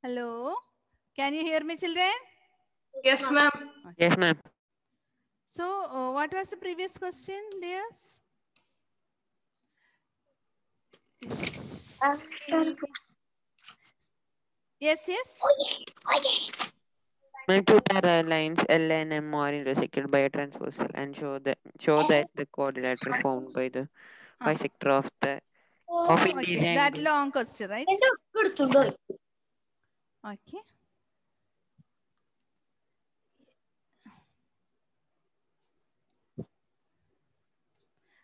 Hello. Can you hear me, children? Yes, ma'am. Yes, ma'am. So, uh, what was the previous question, Lias? Um, yes, yes. My two parallel lines, L and M are intersected by a transversal and show that show that the quadrilateral formed by the ah. bisector of the of oh, okay. That long question, right? Okay.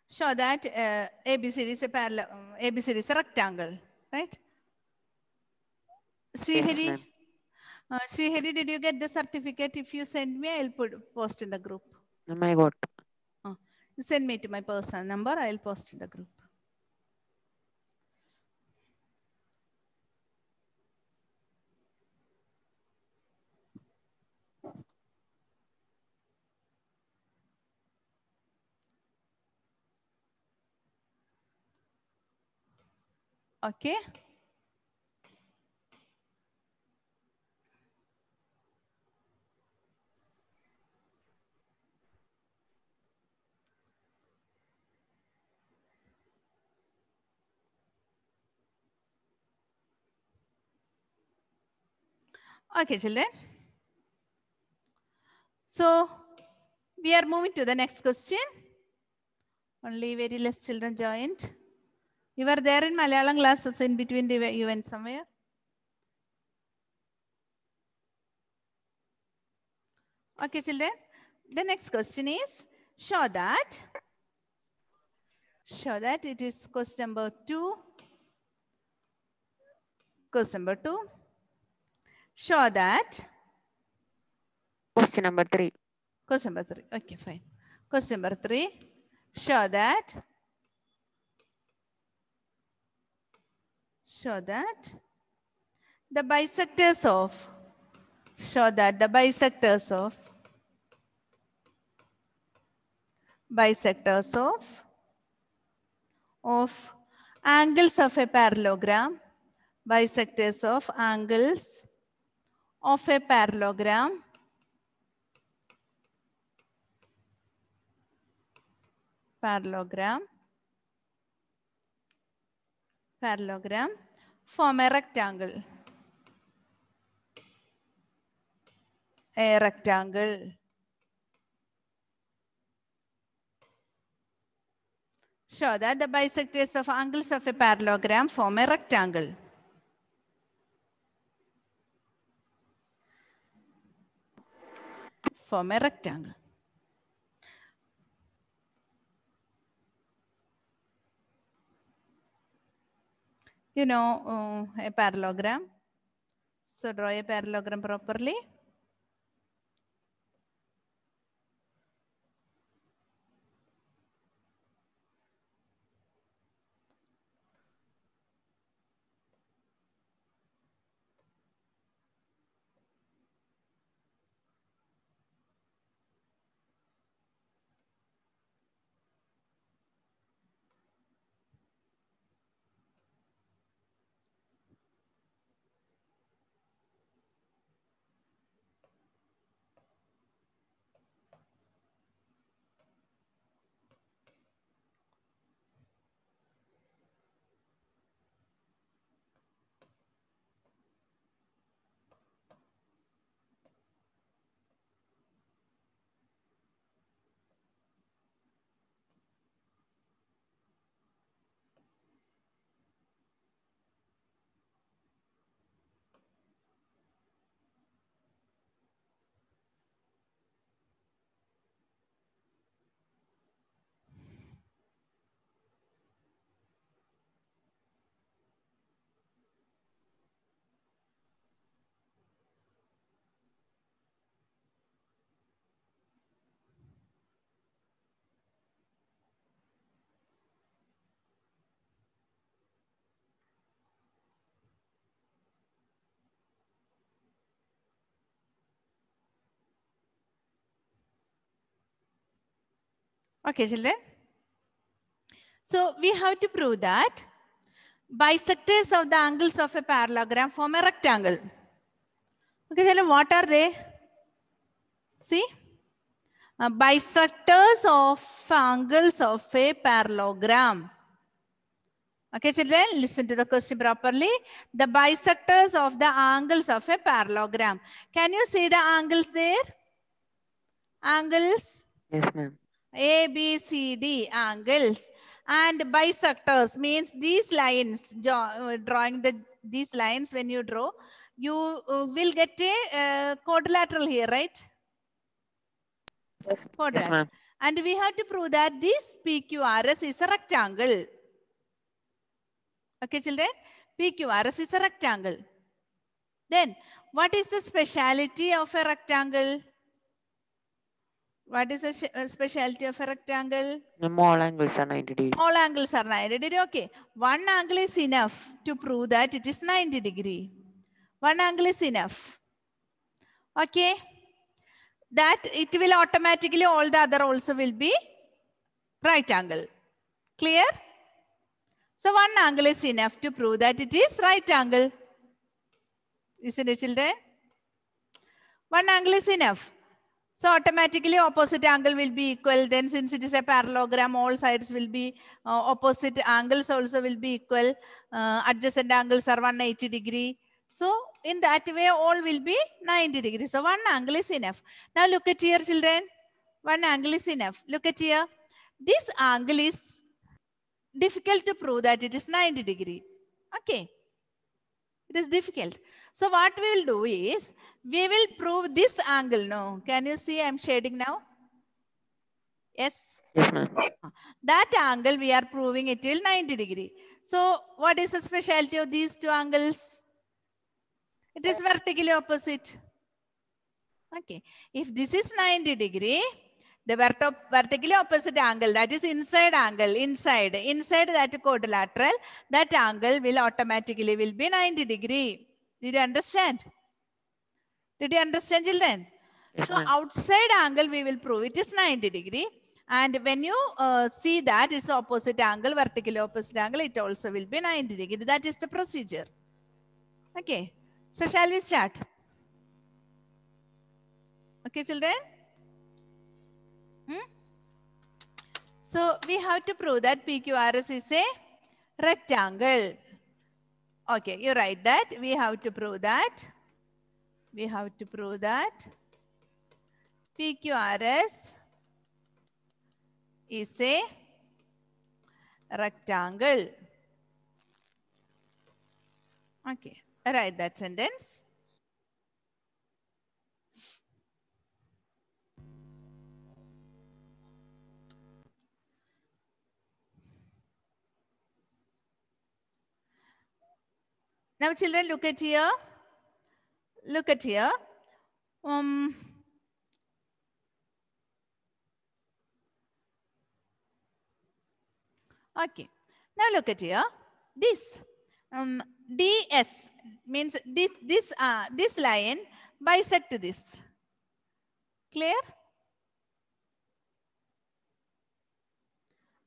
Show that uh, ABCD is a parallel, um, ABCD is a rectangle, right? Srihari, yes, uh, Srihari, did you get the certificate? If you send me, I'll put post in the group. Oh my God. Uh, send me to my personal number. I'll post in the group. Okay. Okay, children. So we are moving to the next question. Only very less children joined. You were there in Malayalam classes in between you went somewhere? Okay, then. The next question is, show that. Show that it is question number two. Question number two. Show that. Question number three. Question number three. Okay, fine. Question number three. Show that. show that the bisectors of, show that the bisectors of, bisectors of, of angles of a parallelogram, bisectors of angles of a parallelogram, parallelogram, parallelogram form a rectangle. A rectangle. Show that the bisectors of angles of a parallelogram form a rectangle. Form a rectangle. you know, uh, a parallelogram. So draw a parallelogram properly. Okay, children. So we have to prove that bisectors of the angles of a parallelogram form a rectangle. Okay, children, what are they? See? Uh, bisectors of angles of a parallelogram. Okay, children, listen to the question properly. The bisectors of the angles of a parallelogram. Can you see the angles there? Angles? Yes, ma'am. ABCD angles and bisectors means these lines uh, drawing the these lines when you draw you uh, will get a uh, quadrilateral here right yes. yes, and we have to prove that this PQRS is a rectangle okay children PQRS is a rectangle then what is the speciality of a rectangle what is the uh, specialty of a rectangle? All angles are 90 degrees. All angles are 90 degree. Okay. One angle is enough to prove that it is 90 degree. One angle is enough. Okay. That it will automatically, all the other also will be right angle. Clear? So one angle is enough to prove that it is right angle. Isn't it children? One angle is enough. So automatically opposite angle will be equal. Then since it is a parallelogram, all sides will be uh, opposite angles also will be equal. Uh, adjacent angles are 180 degree. So in that way, all will be 90 degree. So one angle is enough. Now look at here children. One angle is enough. Look at here. This angle is difficult to prove that it is 90 degree. Okay. It is difficult. So what we will do is, we will prove this angle now. Can you see I'm shading now? Yes? That angle we are proving it till 90 degree. So what is the specialty of these two angles? It is vertically opposite. Okay. If this is 90 degree, the vertically opposite angle that is inside angle inside inside that quadrilateral that angle will automatically will be 90 degree did you understand did you understand children yes, so outside angle we will prove it is 90 degree and when you uh, see that it's opposite angle vertically opposite angle it also will be 90 degree that is the procedure okay so shall we start okay children Hmm? So we have to prove that PQRS is a rectangle. Okay, you write that. We have to prove that. We have to prove that PQRS is a rectangle. Okay, write that sentence. Now, children, look at here. Look at here. Um, okay. Now, look at here. This um, DS means this, this, uh, this line bisect this. Clear?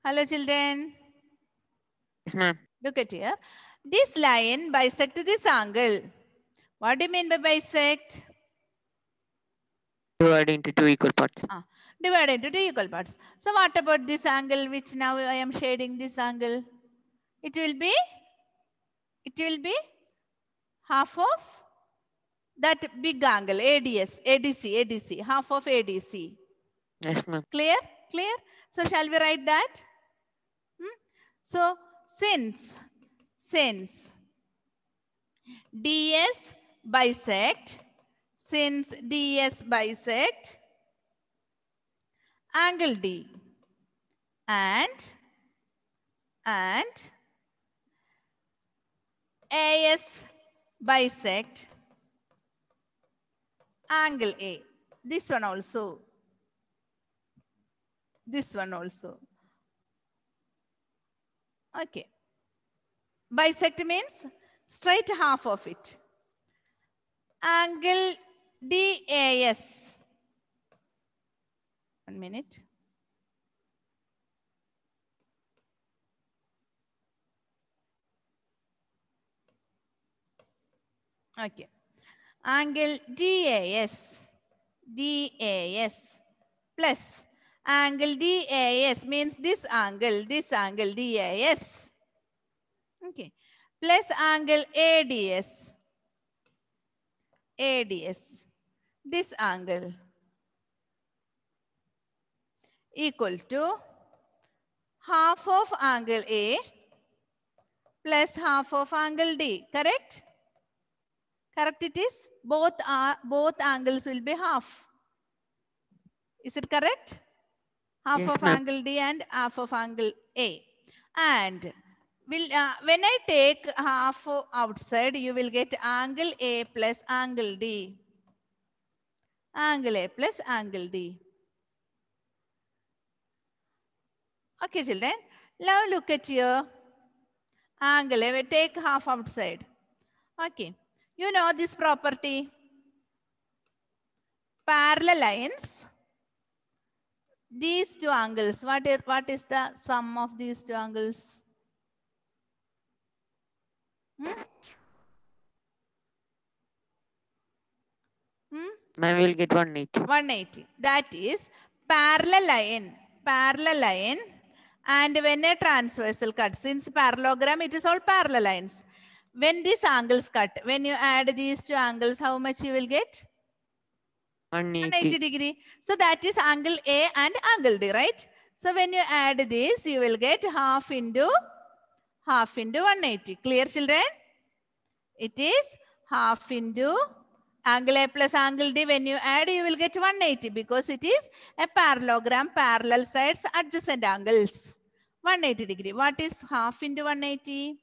Hello, children. Yes, ma'am. Look at here. This line bisects this angle. What do you mean by bisect? Divide into two equal parts. Ah, divide into two equal parts. So what about this angle which now I am shading this angle? It will be, it will be half of that big angle, ADS, ADC, ADC, half of ADC. Yes, ma'am. Clear? Clear? So shall we write that? Hmm? So since since ds bisect, since ds bisect angle d and and as bisect angle a. This one also. This one also. Okay bisect means straight half of it. Angle DAS. One minute. Okay. Angle DAS. DAS plus angle DAS means this angle, this angle DAS plus angle ADS. ADS. This angle equal to half of angle A plus half of angle D. Correct? Correct it is? Both, are, both angles will be half. Is it correct? Half yes, of angle D and half of angle A. And will uh, when I take half outside, you will get angle A plus angle D. Angle A plus angle D. Okay, children. Now look at your angle. a take half outside. Okay. You know this property. Parallel lines. These two angles. What is, what is the sum of these two angles? Hmm? Hmm? I will get 180. 180. That is parallel line. Parallel line. And when a transversal cut, since parallelogram, it is all parallel lines. When these angles cut, when you add these two angles, how much you will get? 180, 180 degree. So that is angle A and angle D, right? So when you add this, you will get half into half into 180. Clear children? It is half into angle A plus angle D. When you add, you will get 180 because it is a parallelogram, parallel sides, adjacent angles. 180 degree. What is half into 180?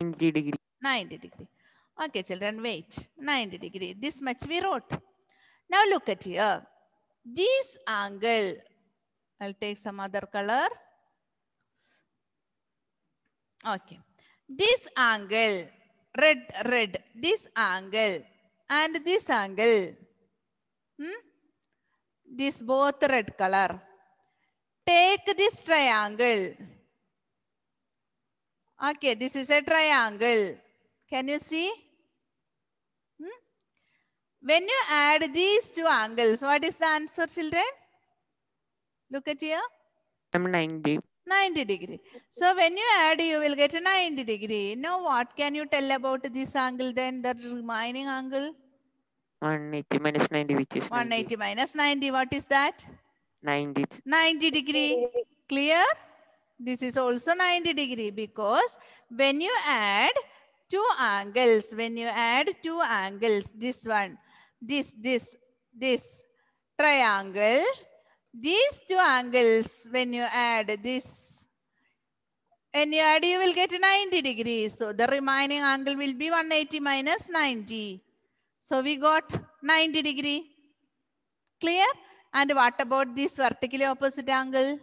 90 degree. 90 degree. Okay, children, wait. 90 degree. This much we wrote. Now look at here. This angle, I'll take some other color. Okay. This angle, red, red, this angle and this angle. Hmm? This both red color. Take this triangle. Okay, this is a triangle. Can you see? Hmm? When you add these two angles, what is the answer, children? Look at here. I'm 90. 90 degree. So when you add, you will get a 90 degree. Now what can you tell about this angle then, the remaining angle? 180 minus 90, which is 180 90. minus 90, what is that? 90. 90 degree. Clear? This is also 90 degree because when you add two angles, when you add two angles, this one, this, this, this triangle, these two angles, when you add this, when you add, you will get 90 degrees. So the remaining angle will be 180 minus 90. So we got 90 degree. Clear? And what about this vertically opposite angle?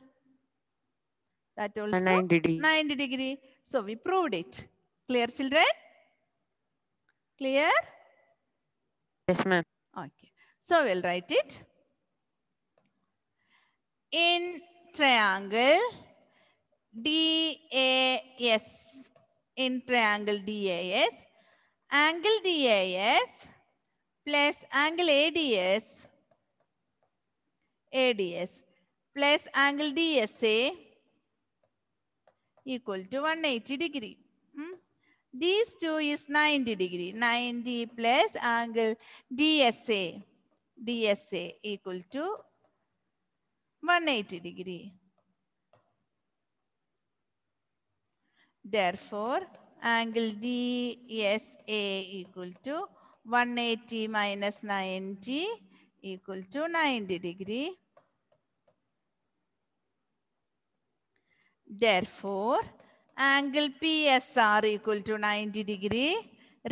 That also 90 degree. 90 degree. So we proved it. Clear children? Clear? Yes ma'am. Okay. So we'll write it in triangle DAS. In triangle DAS, angle DAS plus angle ADS, ADS plus angle DSA equal to 180 degree. Hmm? These two is 90 degree. 90 plus angle DSA, DSA equal to 180 degree. Therefore, angle DSA equal to 180 minus 90 equal to 90 degree. Therefore, angle PSR equal to 90 degree.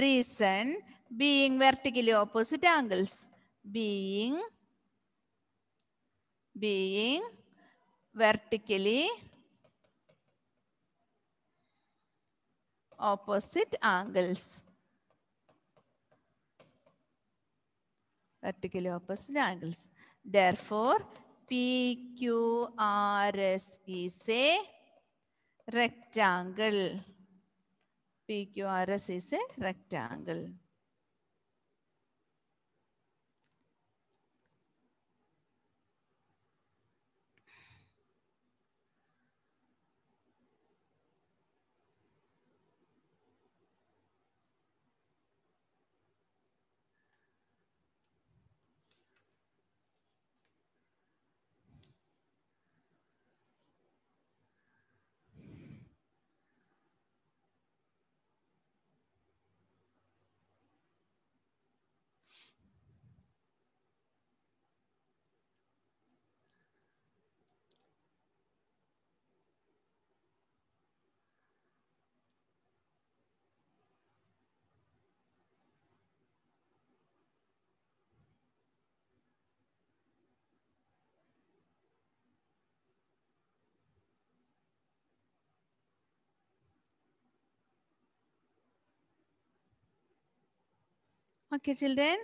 Reason being vertically opposite angles. Being being vertically opposite angles. Vertically opposite angles. Therefore, PQRS is a rectangle. PQRS is a rectangle. Okay, children.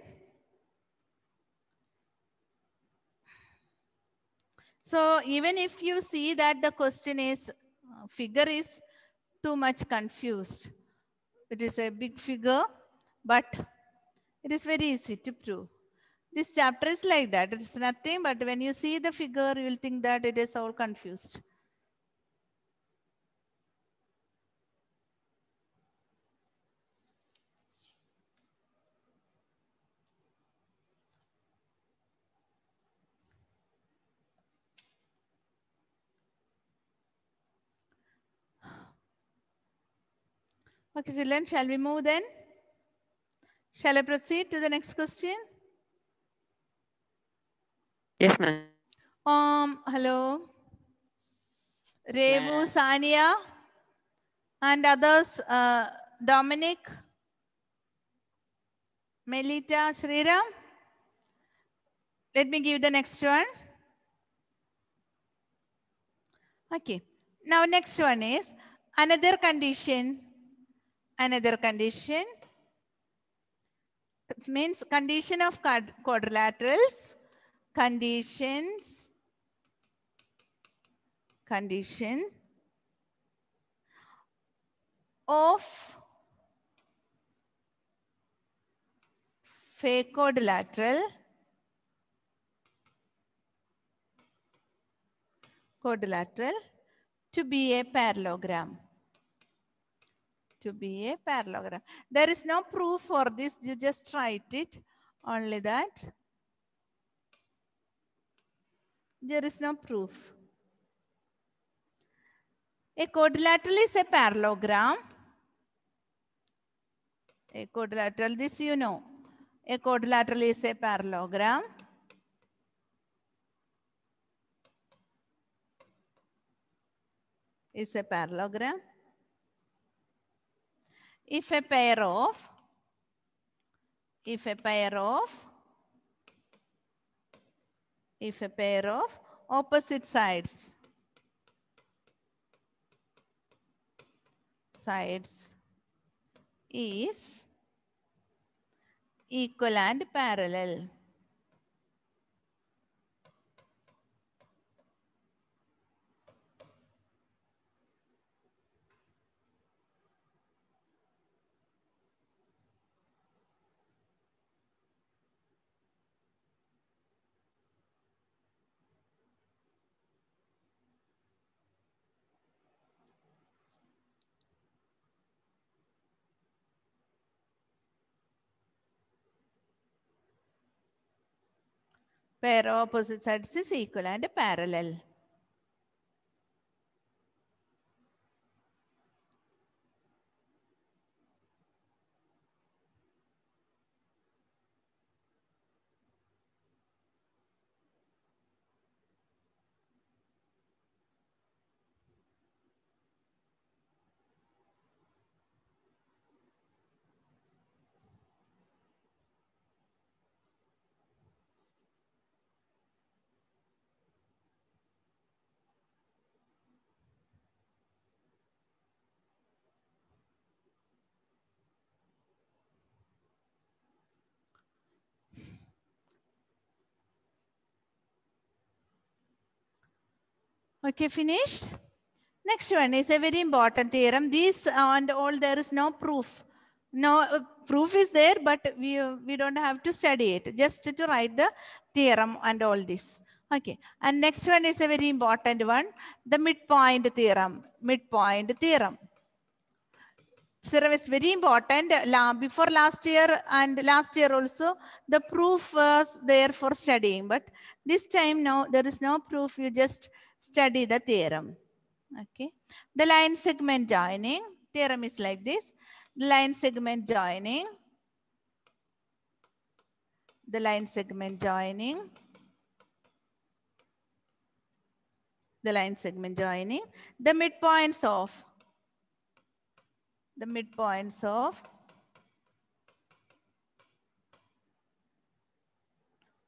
So even if you see that the question is, uh, figure is too much confused. It is a big figure, but it is very easy to prove. This chapter is like that. It's nothing, but when you see the figure, you will think that it is all confused. Okay, children, shall we move then? Shall I proceed to the next question? Yes, ma'am. Um, hello. Revu, Sania, and others, uh, Dominic, Melita, Sriram. Let me give the next one. Okay. Now, next one is another condition. Another condition means condition of quadrilaterals, conditions, condition of quadrilateral quadrilateral to be a parallelogram to be a parallelogram. There is no proof for this. You just write it. Only that. There is no proof. A quadrilateral is a parallelogram. A quadrilateral, this you know. A quadrilateral is a parallelogram. Is a parallelogram if a pair of if a pair of if a pair of opposite sides sides is equal and parallel pair opposite sides is equal and parallel. Okay, finished? Next one is a very important theorem. This and all, there is no proof. No uh, proof is there, but we, uh, we don't have to study it. Just to write the theorem and all this. Okay, and next one is a very important one. The midpoint theorem. Midpoint theorem. Sir, is very important. Before last year and last year also, the proof was there for studying. But this time now, there is no proof. You just study the theorem. Okay. The line segment joining, theorem is like this. The line segment joining, the line segment joining, the line segment joining, the midpoints of, the midpoints of,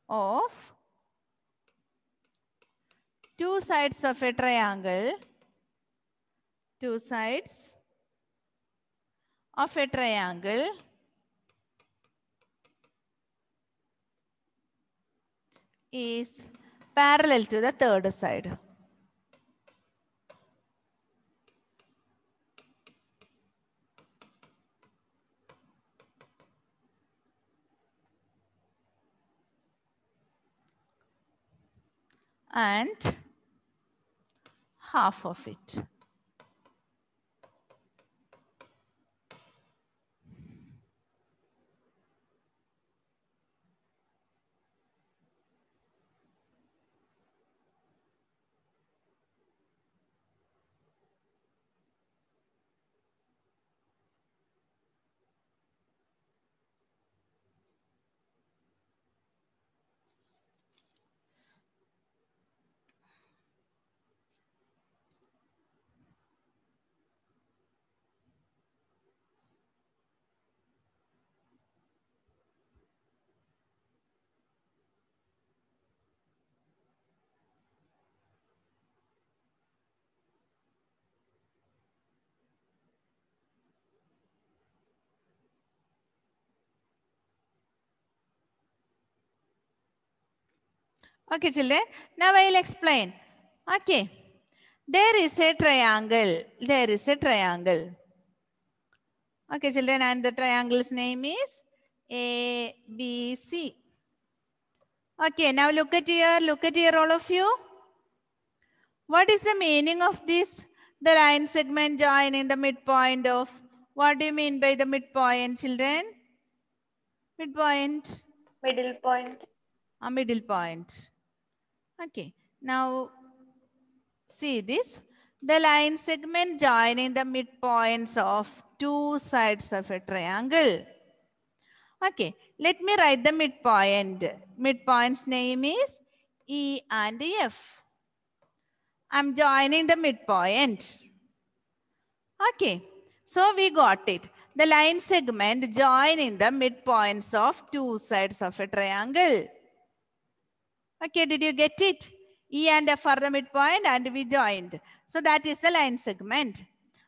of two sides of a triangle, two sides of a triangle, is parallel to the third side. And half of it. Okay, children. Now I will explain. Okay. There is a triangle. There is a triangle. Okay, children. And the triangle's name is ABC. Okay, now look at here. Look at here, all of you. What is the meaning of this? The line segment join in the midpoint of. What do you mean by the midpoint, children? Midpoint. Middle point. A middle point. Okay, now see this. The line segment joining the midpoints of two sides of a triangle. Okay, let me write the midpoint. Midpoint's name is E and F. I'm joining the midpoint. Okay, so we got it. The line segment joining the midpoints of two sides of a triangle. Okay, did you get it? E and F are the midpoint and we joined. So that is the line segment.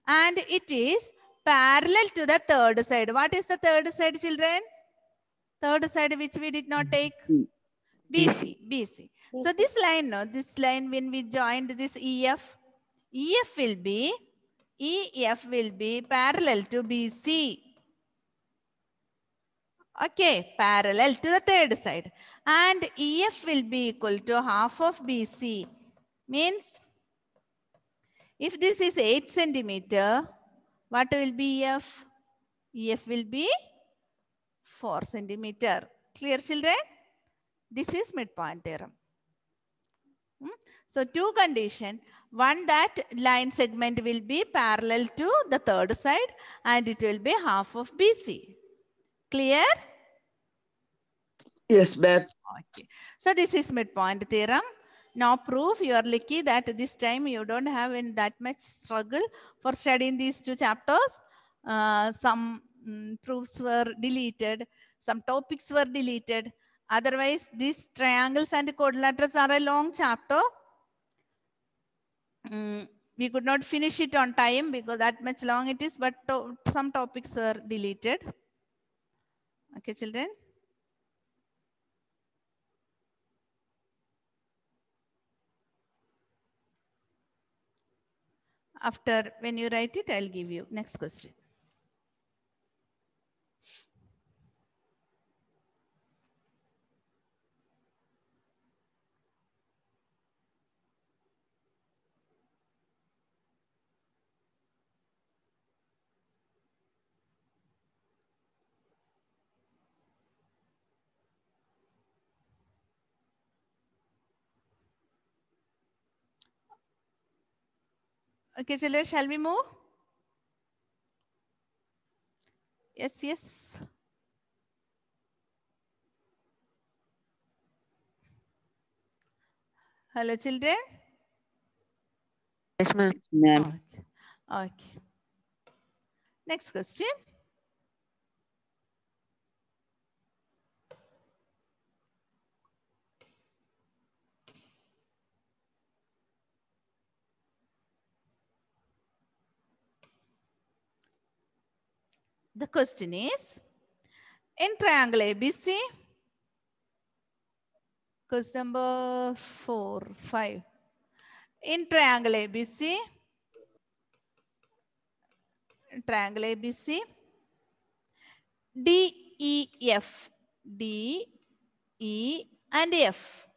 And it is parallel to the third side. What is the third side, children? Third side which we did not take? BC, BC. So this line, no, this line when we joined this EF, EF will be, EF will be parallel to BC. Okay, parallel to the third side and EF will be equal to half of BC. Means if this is 8 centimeter, what will be EF? EF will be 4 centimeter. Clear children? This is midpoint theorem. Hmm? So two condition, one that line segment will be parallel to the third side and it will be half of BC. Clear? Yes, ma'am. Okay. So this is midpoint theorem. Now proof you are lucky that this time you don't have in that much struggle for studying these two chapters. Uh, some mm, proofs were deleted. Some topics were deleted. Otherwise, these triangles and quadrilaterals are a long chapter. Mm, we could not finish it on time because that much long it is, but to some topics were deleted. Okay, children. after when you write it, I'll give you. Next question. Okay, children, shall we move? Yes, yes. Hello, children. Yes, ma'am. Okay. okay. Next question. The question is, in triangle ABC, question number 4, 5. In triangle ABC, triangle ABC, DEF, D, E and F,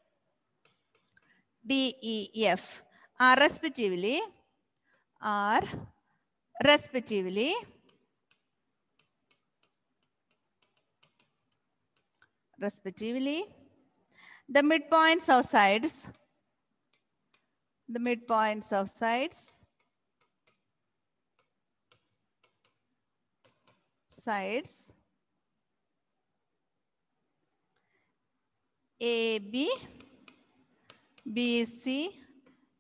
DEF are respectively, are respectively respectively. The midpoints of sides, the midpoints of sides, sides AB, BC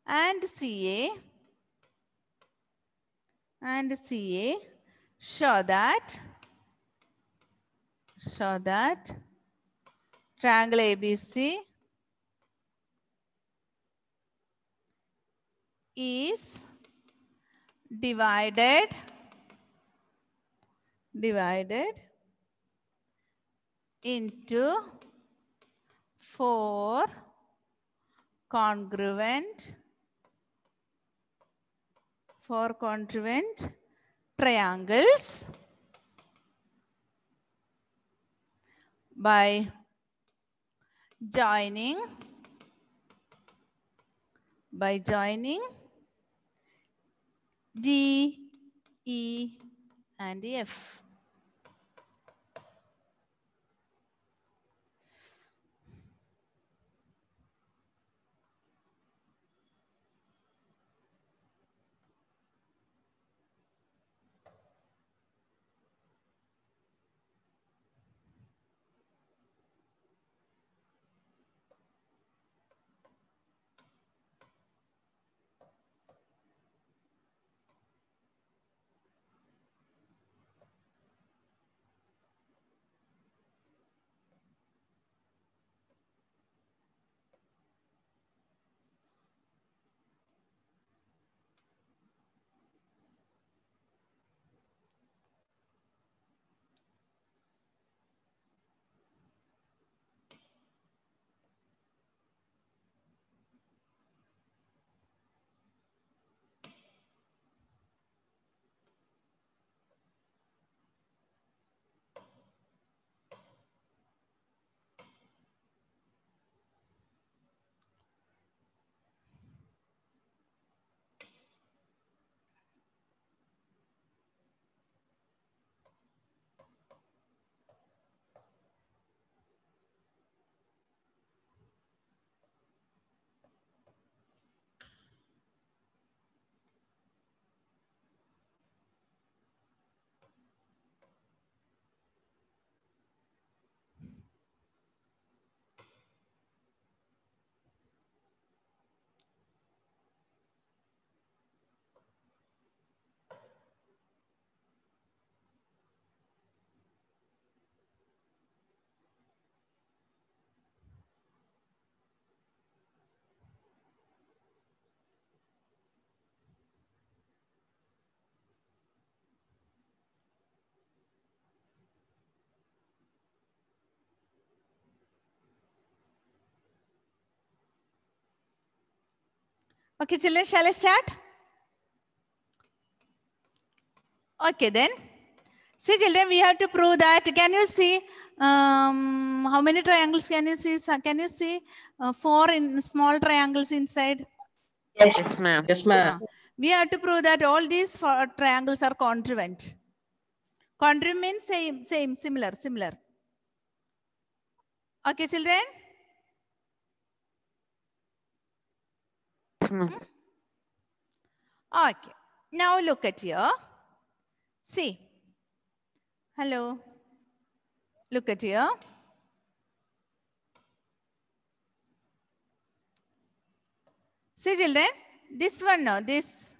and CA and CA show that show that triangle ABC is divided divided into four congruent four congruent triangles by joining by joining D, E and F. Okay, children, shall I start? Okay, then. See, children, we have to prove that. Can you see um, how many triangles can you see? Can you see uh, four in small triangles inside? Yes, yes ma'am. Yes, ma'am. We have to prove that all these four triangles are congruent. Congruent means same, same, similar, similar. Okay, children? Okay. Now look at here. See. Hello. Look at here. See children, this one now, this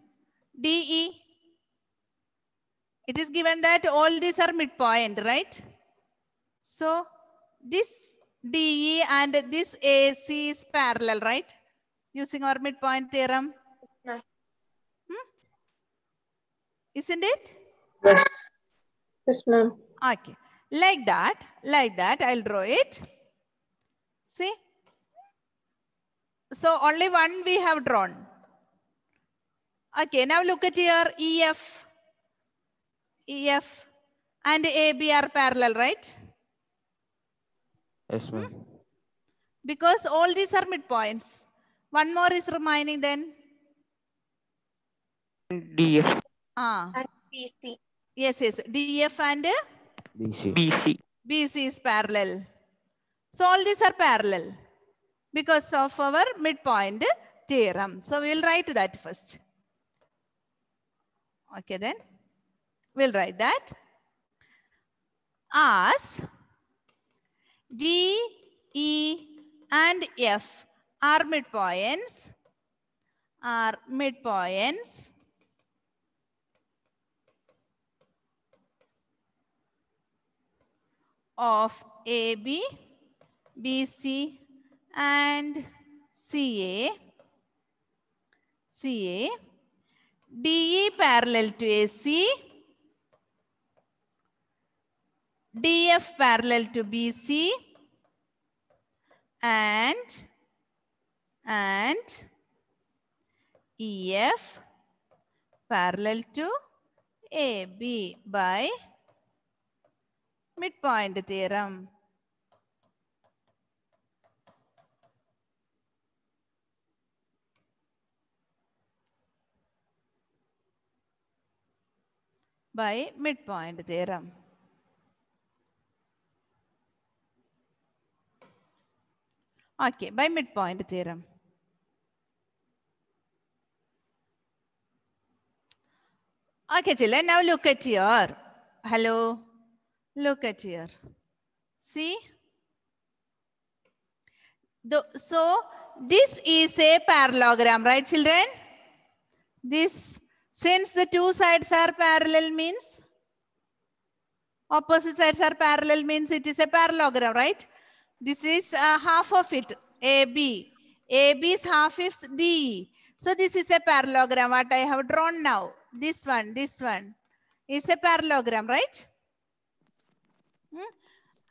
DE. It is given that all these are midpoint, right? So this DE and this AC is parallel, right? using our midpoint theorem? Hmm? Isn't it? Yes, yes ma'am. Okay. Like that, like that, I'll draw it. See? So only one we have drawn. Okay, now look at your EF. EF and AB are parallel, right? Yes, ma'am. Hmm? Because all these are midpoints. One more is remaining then. DF. Ah. And BC. Yes, yes. DF and BC. BC. BC is parallel. So all these are parallel because of our midpoint theorem. So we will write that first. Okay then. We'll write that as D, E and F are midpoints, are midpoints. of AB, BC and CA, CA, DE parallel to AC, DF parallel to BC and and EF parallel to AB by midpoint theorem. by midpoint theorem. Okay, by midpoint theorem. Okay, children, now look at here. Hello. Look at here. See? The, so, this is a parallelogram, right children? This, since the two sides are parallel means, opposite sides are parallel means it is a parallelogram, right? This is uh, half of it, AB. AB is half is DE. So this is a parallelogram what I have drawn now. This one, this one is a parallelogram, right? Hmm?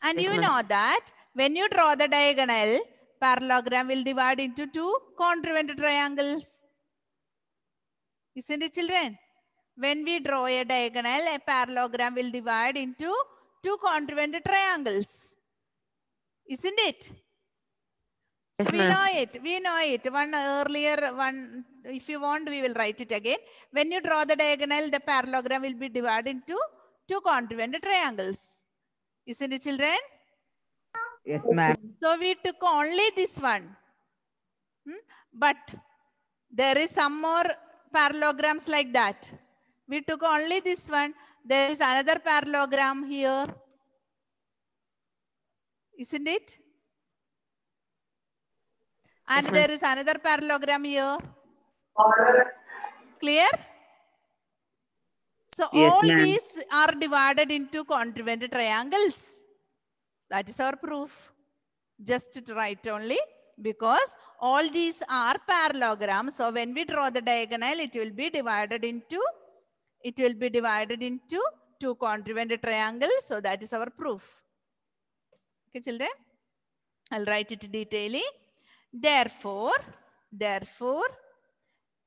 And yes, you know that when you draw the diagonal, parallelogram will divide into two congruent triangles. Isn't it children? When we draw a diagonal, a parallelogram will divide into two congruent triangles. Isn't it? Yes, we know it. We know it. One earlier one, if you want, we will write it again. When you draw the diagonal, the parallelogram will be divided into two congruent triangles. Isn't it, children? Yes, ma'am. So we took only this one. Hmm? But there is some more parallelograms like that. We took only this one. There is another parallelogram here. Isn't it? And there is another parallelogram here. Clear? So yes, all these are divided into congruent triangles. That is our proof. Just write only because all these are parallelograms. So when we draw the diagonal, it will be divided into it will be divided into two congruent triangles. So that is our proof. Okay, children. I'll write it detailing. Therefore, therefore,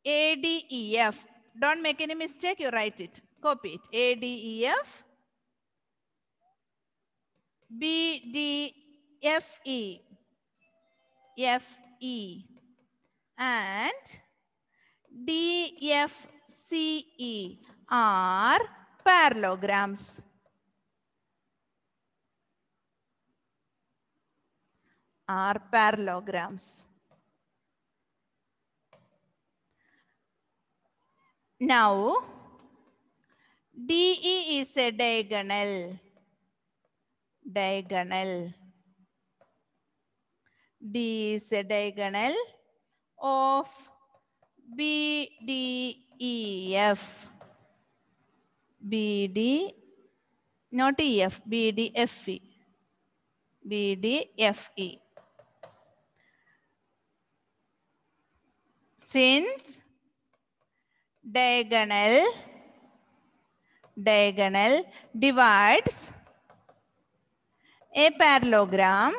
ADEF. Don't make any mistake, you write it. Copy it. a d e f b d f e f e and DFCE are parallelograms. are parallelograms. Now, DE is a diagonal. Diagonal. D is a diagonal of BDEF. BD, not EF, BDFE. BDFE. since diagonal diagonal divides a parallelogram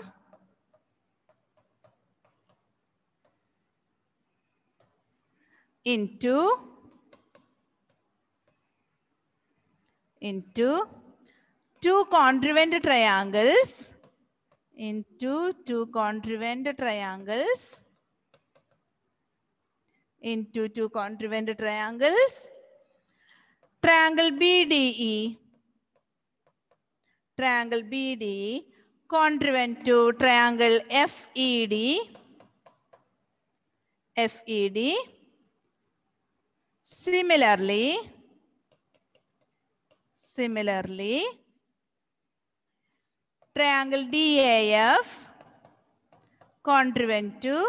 into into two congruent triangles into two congruent triangles into two contravened triangles. Triangle BDE, triangle BDE, contravent to triangle FED, FED. Similarly, similarly, triangle DAF, contravent to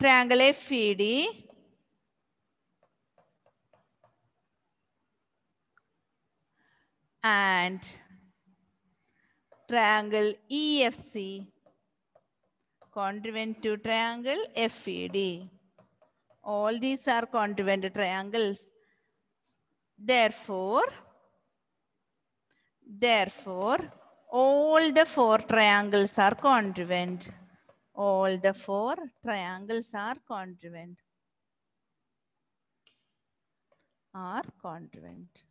triangle FED. And triangle EFC congruent to triangle FED. All these are congruent triangles. Therefore, therefore, all the four triangles are congruent. All the four triangles are congruent. Are congruent.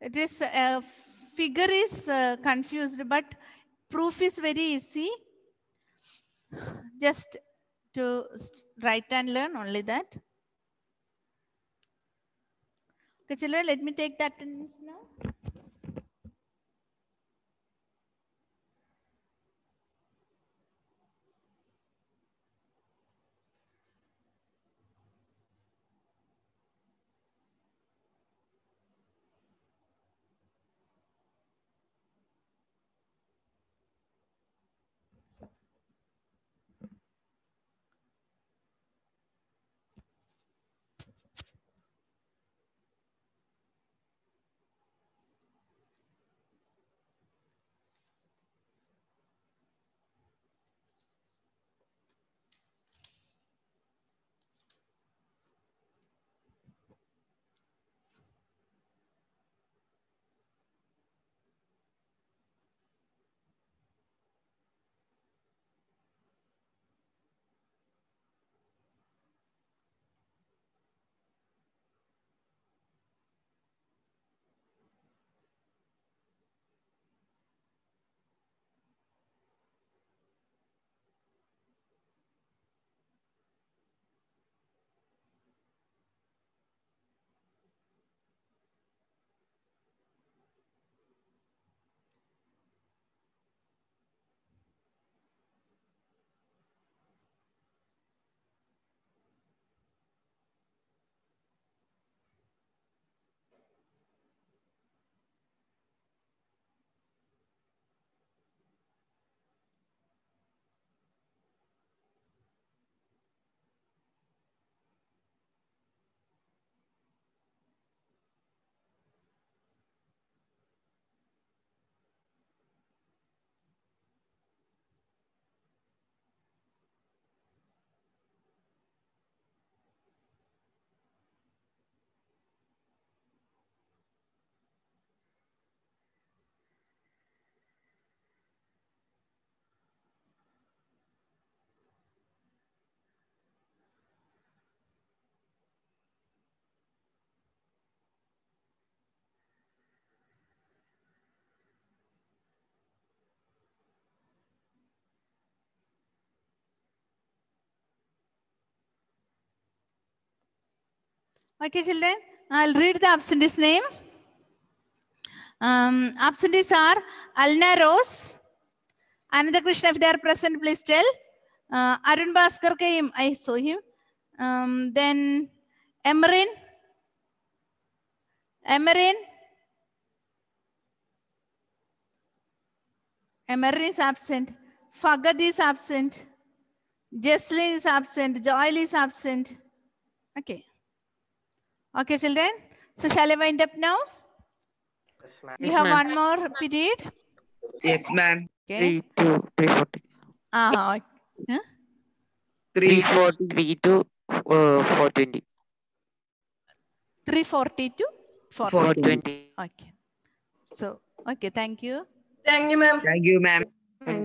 It is a uh, figure is uh, confused, but proof is very easy. Just to write and learn only that. Okay, children, let me take that now. Okay, children. I'll read the absentees name. Um, absentees are Alna Rose. Another Krishna, if they are present, please tell. Uh, Arun Bhaskar came. I saw him. Um, then Emerin. Emerin. Emerin is absent. Fagad is absent. Jesslyn is absent. Joel is absent. Okay. Okay, then, So shall I wind up now? Yes, we yes, have one more period. Yes, ma'am. Okay. Three Ah, uh, huh? uh, four twenty. Three forty to four twenty. Okay. So okay, thank you. Thank you, ma'am. Thank you, ma'am.